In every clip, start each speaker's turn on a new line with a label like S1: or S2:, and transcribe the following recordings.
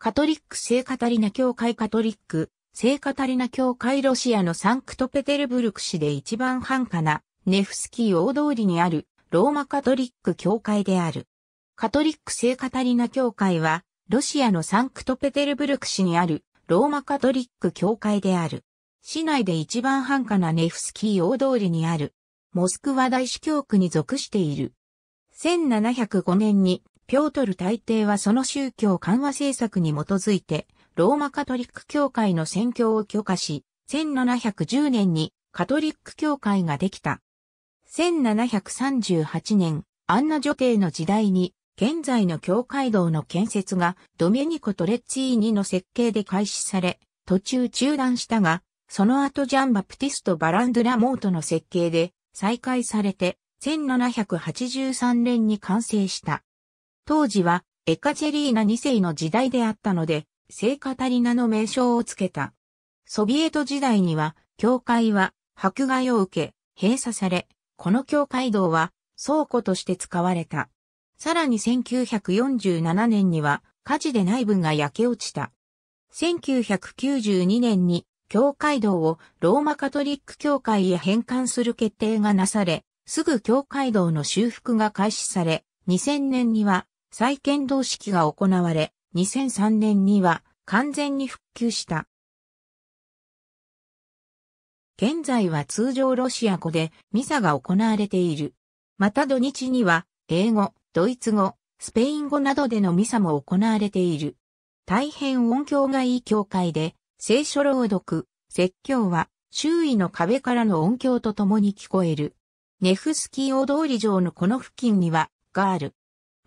S1: カトリック聖カタリナ教会カトリック聖カタリナ教会ロシアのサンクトペテルブルク市で一番繁華なネフスキー大通りにあるローマカトリック教会である。カトリック聖カタリナ教会はロシアのサンクトペテルブルク市にあるローマカトリック教会である。市内で一番繁華なネフスキー大通りにあるモスクワ大司教区に属している。1705年にピョートル大帝はその宗教緩和政策に基づいて、ローマカトリック教会の宣教を許可し、1710年にカトリック教会ができた。1738年、アンナ女帝の時代に、現在の教会堂の建設がドミニコ・トレッツィーニの設計で開始され、途中中断したが、その後ジャンバプティスト・バランドゥラ・モートの設計で再開されて、1783年に完成した。当時はエカチェリーナ2世の時代であったので、聖カタリナの名称をつけた。ソビエト時代には、教会は迫害を受け、閉鎖され、この教会堂は倉庫として使われた。さらに1947年には火事で内部が焼け落ちた。1992年に教会堂をローマカトリック教会へ返還する決定がなされ、すぐ教会堂の修復が開始され、2000年には再建動式が行われ、2003年には完全に復旧した。現在は通常ロシア語でミサが行われている。また土日には英語、ドイツ語、スペイン語などでのミサも行われている。大変音響がいい教会で、聖書朗読、説教は周囲の壁からの音響とともに聞こえる。ネフスキー大通り上のこの付近には、ガール。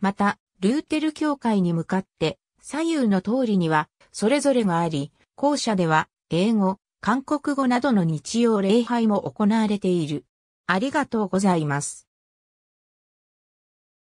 S1: また、ルーテル教会に向かって左右の通りにはそれぞれがあり、校舎では英語、韓国語などの日曜礼拝も行われている。ありがとうございます。